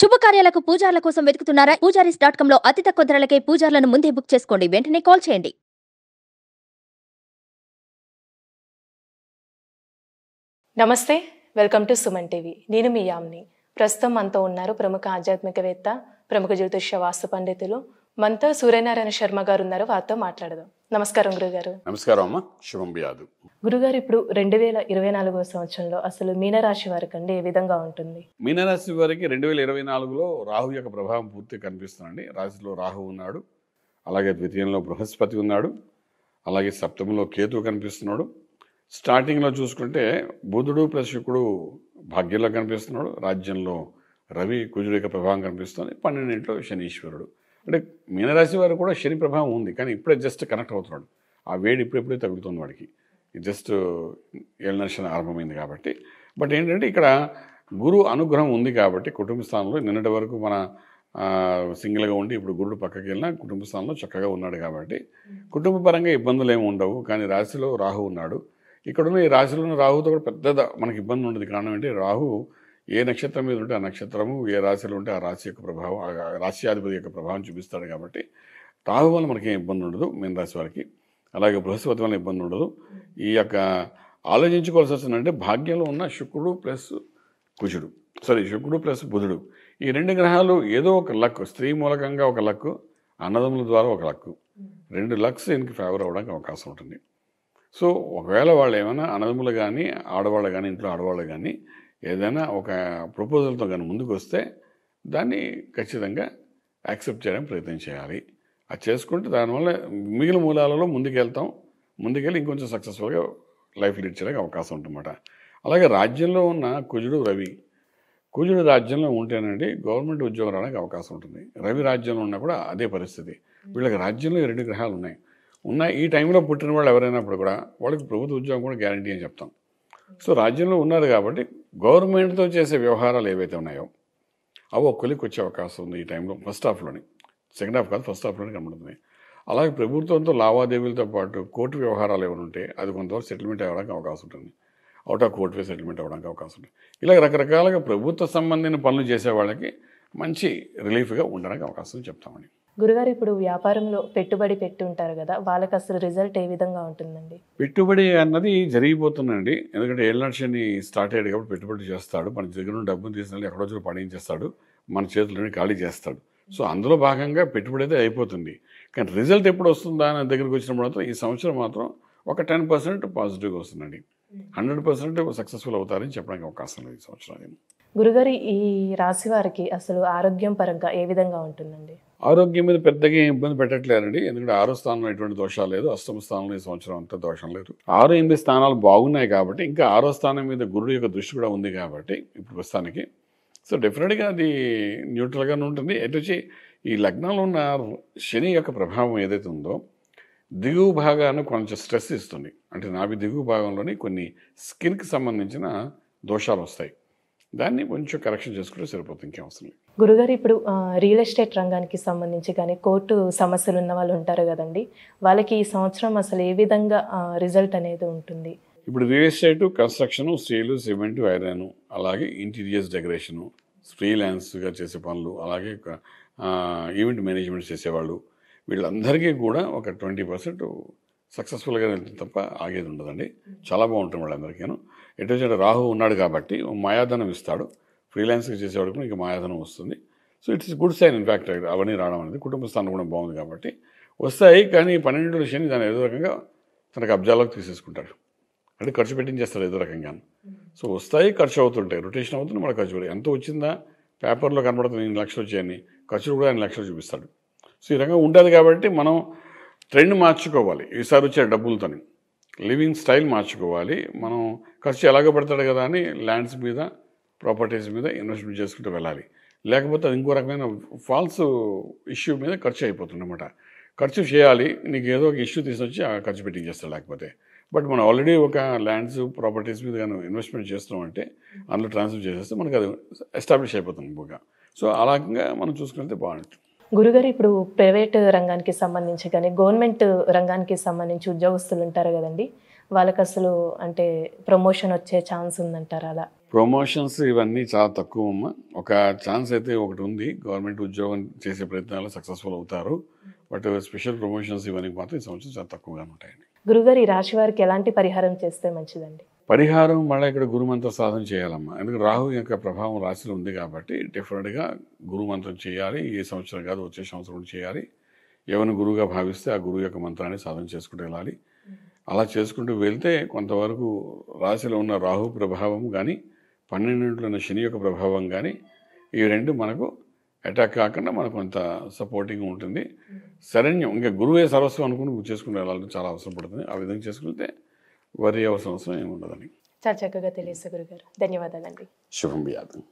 శుభకార్యాలకు పూజార్ల కోసం వెతుకుతున్నారా Poojaris dot com లో అతి తక్కువ ధరలకే పూజార్లను ముందే బుక్ చేసుకోండి వెంటనే కాల్ చేయండి నమస్తే వెల్కమ్ టు సుమన్ టీవీ నేను మీ యామ్ని ప్రస్తుతం మనతో ఉన్నారు ప్రముఖ ఆధ్యాత్మికవేత్త ప్రముఖ జ్యోతిష్య వాస్తు పండితులు మనతో సూర్యనారాయణ శర్మ గారు ఉన్నారు వారితో మాట్లాడదాం నమస్కారం గురుగారు నమస్కారం అమ్మ శుభం బియాదు గురుగారు ఇప్పుడు రెండు వేల ఇరవై నాలుగో సంవత్సరంలో అసలు మీనరాశి వారి కంటే ఏ విధంగా ఉంటుంది మీనరాశి వారికి రెండు వేల ఇరవై నాలుగులో రాహు యొక్క ప్రభావం పూర్తిగా కనిపిస్తుందండి రాశిలో రాహు ఉన్నాడు అలాగే ద్వితీయంలో బృహస్పతి ఉన్నాడు అలాగే సప్తమిలో కేతు కనిపిస్తున్నాడు స్టార్టింగ్లో చూసుకుంటే బుధుడు ప్లస్ శుకుడు భాగ్యంలో కనిపిస్తున్నాడు రాజ్యంలో రవి కుజుడు యొక్క ప్రభావం కనిపిస్తుంది పన్నెండింట్లో శనీశ్వరుడు అంటే మీనరాశి వారు కూడా శని ప్రభావం ఉంది కానీ ఇప్పుడే జస్ట్ కనెక్ట్ అవుతున్నాడు ఆ వేడి ఇప్పుడెప్పుడే తగ్గుతుంది వాడికి జస్ట్ ఎల్నర్షన్ ఆరంభమైంది కాబట్టి బట్ ఏంటంటే ఇక్కడ గురు అనుగ్రహం ఉంది కాబట్టి కుటుంబ స్థానంలో నిన్నటి వరకు మన సింగిల్గా ఉండి ఇప్పుడు గురుడు పక్కకి వెళ్ళినా కుటుంబ స్థానంలో చక్కగా ఉన్నాడు కాబట్టి కుటుంబ పరంగా ఇబ్బందులు ఏమి ఉండవు కానీ రాశిలో రాహు ఉన్నాడు ఇక్కడున్న ఈ రాశిలో రాహుతో కూడా పెద్ద మనకి ఇబ్బంది ఉండదు కారణం ఏంటి రాహు ఏ నక్షత్రం మీద ఉంటే ఆ నక్షత్రము ఏ రాశిలో ఉంటే ఆ రాశి యొక్క ప్రభావం రాశ్యాధిపతి యొక్క ప్రభావం చూపిస్తాడు కాబట్టి రాహు వల్ల మనకేం ఇబ్బంది ఉండదు మీన రాశి వారికి అలాగే బృహస్పతి వల్ల ఇబ్బంది ఉండదు ఈ యొక్క ఆలోచించుకోవాల్సి వస్తుందంటే భాగ్యంలో ఉన్న శుక్రుడు ప్లస్ కుజుడు సారీ శుక్రుడు ప్లస్ బుధుడు ఈ రెండు గ్రహాలు ఏదో ఒక లక్ స్త్రీ మూలకంగా ఒక లక్ అన్నదముల ద్వారా ఒక లక్ రెండు లక్స్ దీనికి ఫేవర్ అవ్వడానికి అవకాశం ఉంటుంది సో ఒకవేళ వాళ్ళు ఏమైనా అన్నదములు కానీ ఆడవాళ్ళు కానీ ఇంట్లో ఆడవాళ్ళు కానీ ఏదైనా ఒక ప్రపోజల్తో కానీ ముందుకు వస్తే దాన్ని ఖచ్చితంగా యాక్సెప్ట్ చేయడానికి ప్రయత్నం చేయాలి అది చేసుకుంటే దానివల్ల మిగిలిన మూలాలలో ముందుకెళ్తాం ముందుకెళ్ళి ఇంకొంచెం సక్సెస్ఫుల్గా లైఫ్ లీడ్ చేయడానికి అవకాశం ఉంటుందన్నమాట అలాగే రాజ్యంలో ఉన్న కుజుడు రవి కుజుడు రాజ్యంలో ఉంటేనండి గవర్నమెంట్ ఉద్యోగం రావడానికి అవకాశం ఉంటుంది రవి రాజ్యంలో ఉన్నా కూడా అదే పరిస్థితి వీళ్ళకి రాజ్యంలో రెండు గ్రహాలు ఉన్నాయి ఉన్న ఈ టైంలో పుట్టిన వాళ్ళు ఎవరైనప్పుడు కూడా వాళ్ళకి ప్రభుత్వ ఉద్యోగం కూడా గ్యారంటీ అని చెప్తాం సో రాజ్యంలో ఉన్నారు కాబట్టి గవర్నమెంట్తో చేసే వ్యవహారాలు ఏవైతే ఉన్నాయో అవి ఒక్కరికి వచ్చే అవకాశం ఉంది ఈ టైంలో ఫస్ట్ హాఫ్లోని సెకండ్ హాఫ్ కాదు ఫస్ట్ హాఫ్లోనే కనబడుతుంది అలాగే ప్రభుత్వంతో లావాదేవీలతో పాటు కోర్టు వ్యవహారాలు ఏమైనా ఉంటే అది కొంతవరకు సెటిల్మెంట్ అవ్వడానికి అవకాశం ఉంటుంది అవుట్ ఆఫ్ కోర్టువే సెటిల్మెంట్ అవ్వడానికి అవకాశం ఉంది ఇలా రకరకాలుగా ప్రభుత్వ సంబంధించిన పనులు చేసే వాళ్ళకి మంచి రిలీఫ్గా ఉండడానికి అవకాశం చెప్తామని గురుగారు ఇప్పుడు వ్యాపారంలో పెట్టుబడి పెట్టి ఉంటారు కదా వాళ్ళకి అసలు రిజల్ట్ ఏ విధంగా ఉంటుందండి పెట్టుబడి అన్నది జరిగిపోతుందండి ఎందుకంటే ఏళ్ళ శని స్టార్ట్ అయ్యాడు కాబట్టి పెట్టుబడి చేస్తాడు మన దగ్గర డబ్బులు తీసుకెళ్ళి ఎక్కడో చూడ పడించేస్తాడు మన చేతులని ఖాళీ చేస్తాడు సో అందులో భాగంగా పెట్టుబడి అయితే అయిపోతుంది కానీ రిజల్ట్ ఎప్పుడు వస్తుందా అని దగ్గరికి వచ్చినప్పుడు మాత్రం ఈ సంవత్సరం మాత్రం ఒక టెన్ పర్సెంట్ పాజిటివ్గా వస్తుందండి హండ్రెడ్ పర్సెంట్ సక్సెస్ఫుల్ అవుతారని చెప్పడానికి అవకాశం లేదు ఈ సంవత్సరానికి గురుగారి ఈ రాశి వారికి అసలు ఆరోగ్యం పరంగా ఏ విధంగా ఉంటుందండి ఆరోగ్యం మీద పెద్దగా ఇబ్బంది పెట్టట్లేదండి ఎందుకంటే ఆరో స్థానంలో ఎటువంటి దోషాలు లేదు అష్టమ స్థానంలో ఈ సంవత్సరం అంత దోషం లేదు ఆరు ఎనిమిది స్థానాలు బాగున్నాయి కాబట్టి ఇంకా ఆరో స్థానం మీద గురుడు యొక్క దృష్టి కూడా ఉంది కాబట్టి ఇప్పుడు ప్రస్తుతానికి సో డెఫినెట్గా అది న్యూట్రల్గానే ఉంటుంది ఎటు వచ్చి ఈ లగ్నంలో ఉన్న శని యొక్క ప్రభావం ఏదైతే ఉందో దిగువ భాగాన్ని కొంచెం స్ట్రెస్ ఇస్తుంది అంటే నాభి దిగువ భాగంలోని కొన్ని స్కిన్కి సంబంధించిన దోషాలు వస్తాయి దాన్ని కొంచెం కరెక్షన్ చేసుకుంటే సరిపోతుంది ఇంకేం అవసరం లేదు గురుగారు ఇప్పుడు రియల్ ఎస్టేట్ రంగానికి సంబంధించి కానీ కోర్టు సమస్యలు ఉన్న వాళ్ళు ఉంటారు కదండి వాళ్ళకి ఈ సంవత్సరం అసలు ఏ విధంగా రిజల్ట్ అనేది ఉంటుంది ఇప్పుడు real estate construction steel cement iron అలాగే ఇంటీరియర్స్ డెకరేషను ఫ్రీలాన్స్గా చేసే పనులు అలాగే ఈవెంట్ మేనేజ్మెంట్ చేసేవాళ్ళు వీళ్ళందరికీ కూడా ఒక ట్వంటీ పర్సెంట్ సక్సెస్ఫుల్గా వెళ్తుంది తప్ప ఆగేది ఉండదండి చాలా బాగుంటుంది వాళ్ళందరికీను ఎటు రాహు ఉన్నాడు కాబట్టి మాయాధనం ఇస్తాడు ఫ్రీలాన్స్గా చేసేవాడు కూడా ఇంకా మాయాధనం వస్తుంది so it's good sign in fact అవన్నీ రావడం అనేది కుటుంబ స్థానం కూడా బాగుంది కాబట్టి వస్తాయి కానీ పన్నెండు శని దాని ఏదో రకంగా తనకు అబ్జాలో తీసేసుకుంటాడు అంటే ఖర్చు పెట్టించేస్తాడు ఏదో రకంగా సో వస్తాయి ఖర్చు అవుతుంటాయి రొటేషన్ అవుతుంది మన ఖర్చు పెడతాయి ఎంత వచ్చిందా పేపర్లో కనబడుతుంది నేను లక్షలు వచ్చాయని ఖర్చులు కూడా ఆయన లక్షలు చూపిస్తాడు సో ఈ రకంగా ఉంటుంది కాబట్టి మనం ట్రెండ్ మార్చుకోవాలి ఈసారి వచ్చే డబ్బులతోని లివింగ్ స్టైల్ మార్చుకోవాలి మనం ఖర్చు ఎలాగ పెడతాడు కదా అని ల్యాండ్స్ మీద ప్రాపర్టీస్ మీద ఇన్వెస్ట్మెంట్ చేసుకుంటూ వెళ్ళాలి లేకపోతే అది ఇంకో రకమైన ఫాల్స్ ఇష్యూ మీద ఖర్చు అయిపోతుంది అనమాట ఖర్చు చేయాలి నీకు ఏదో ఒక ఇష్యూ తీసుకొచ్చి ఆ ఖర్చు చేస్తాడు లేకపోతే బట్ మనం ఆల్రెడీ ఒక ల్యాండ్స్ ప్రాపర్టీస్ మీద కానీ ఇన్వెస్ట్మెంట్ చేస్తామంటే అందులో ట్రాన్స్ఫర్ చేసేస్తే మనకు అది ఎస్టాబ్లిష్ అయిపోతుంది ఇంకొక సో అలాగే మనం చూసుకుంటే బాగుంటుంది గురుగారు ఇప్పుడు ప్రైవేట్ రంగానికి సంబంధించి కానీ గవర్నమెంట్ రంగానికి సంబంధించి ఉద్యోగస్తులు ఉంటారు కదండి వాళ్ళకి అసలు అంటే ప్రమోషన్ వచ్చే ఛాన్స్ ఉందంటారు అలా ప్రమోషన్స్ ఇవన్నీ చాలా తక్కువ ఒక ఛాన్స్ అయితే ఒకటి ఉంది గవర్నమెంట్ ఉద్యోగం చేసే ప్రయత్నాలు సక్సెస్ఫుల్ అవుతారు బట్ స్పెషల్ ప్రమోషన్స్ ఇవన్నీ మాత్రం ఈ సంవత్సరం చాలా తక్కువగా ఉంటాయండి గురుగారు ఈ రాశి వారికి ఎలాంటి పరిహారం చేస్తే మంచిదండి పరిహారం మళ్ళీ ఇక్కడ గురుమంత్ర సాధన చేయాలమ్మా ఎందుకంటే రాహు యొక్క ప్రభావం రాశిలో ఉంది కాబట్టి డెఫినెట్గా గురుమంత్రం చేయాలి ఏ సంవత్సరం కాదు వచ్చే సంవత్సరం చేయాలి ఎవరిని గురువుగా భావిస్తే ఆ గురువు యొక్క మంత్రాన్ని సాధన చేసుకుంటూ వెళ్ళాలి అలా చేసుకుంటూ వెళ్తే కొంతవరకు రాశిలో ఉన్న రాహు ప్రభావం కానీ పన్నెండింటిలో ఉన్న శని యొక్క ప్రభావం కానీ ఈ రెండు మనకు అటాక్ కాకుండా మనకు కొంత సపోర్టింగ్ ఉంటుంది hmm. శరణ్యం ఇంకా గురువే సర్వస్వం అనుకుని చేసుకుంటూ వెళ్ళాలంటే చాలా అవసరం పడుతుంది ఆ విధంగా చేసుకుంటే వరి అవసరం అవసరం ఏమి ఉండదని చాలా చక్కగా తెలియదు గురుగారు ధన్యవాదాలండి శుభం వ్యాధం